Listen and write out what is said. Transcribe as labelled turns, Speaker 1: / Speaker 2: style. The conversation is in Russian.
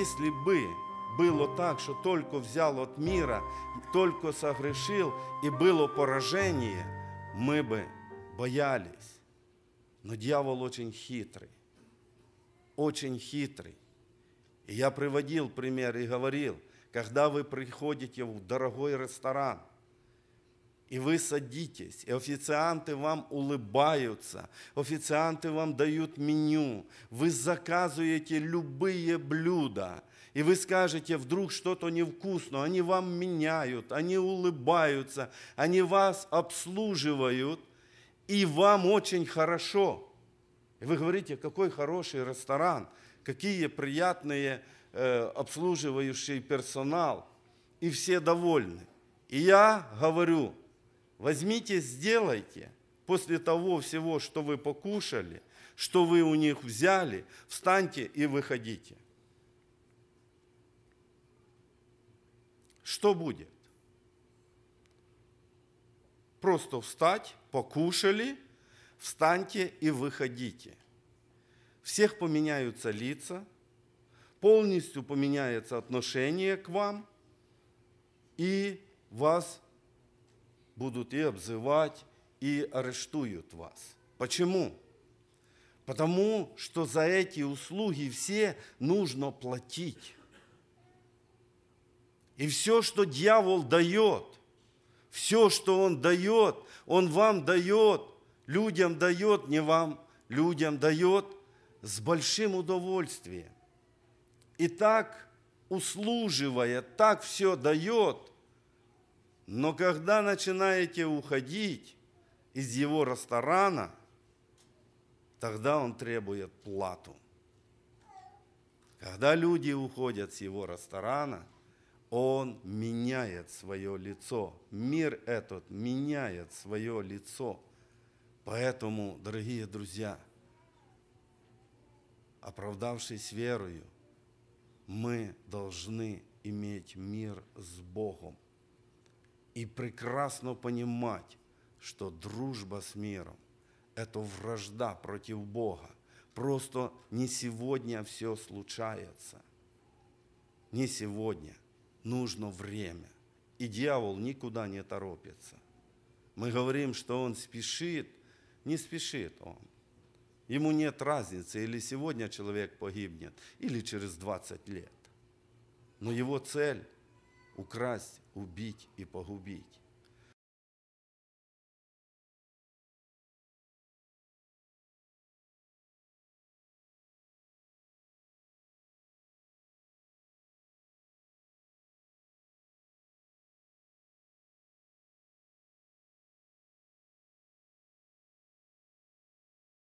Speaker 1: если бы было так, что только взял от мира, только согрешил, и было поражение, мы бы боялись. Но дьявол очень хитрый, очень хитрый. И я приводил пример и говорил, когда вы приходите в дорогой ресторан, и вы садитесь, и официанты вам улыбаются, официанты вам дают меню, вы заказываете любые блюда, и вы скажете, вдруг что-то невкусно, они вам меняют, они улыбаются, они вас обслуживают, и вам очень хорошо. И вы говорите, какой хороший ресторан, какие приятные э, обслуживающий персонал, и все довольны. И я говорю, Возьмите, сделайте. После того всего, что вы покушали, что вы у них взяли, встаньте и выходите. Что будет? Просто встать, покушали, встаньте и выходите. Всех поменяются лица, полностью поменяется отношение к вам, и вас будут и обзывать, и арештуют вас. Почему? Потому что за эти услуги все нужно платить. И все, что дьявол дает, все, что он дает, он вам дает, людям дает, не вам, людям дает с большим удовольствием. И так, услуживая, так все дает – но когда начинаете уходить из его ресторана, тогда он требует плату. Когда люди уходят с его ресторана, он меняет свое лицо. Мир этот меняет свое лицо. Поэтому, дорогие друзья, оправдавшись верою, мы должны иметь мир с Богом и прекрасно понимать, что дружба с миром – это вражда против Бога. Просто не сегодня все случается. Не сегодня. Нужно время. И дьявол никуда не торопится. Мы говорим, что он спешит. Не спешит он. Ему нет разницы, или сегодня человек погибнет, или через 20 лет. Но его цель – украсть, убить и погубить.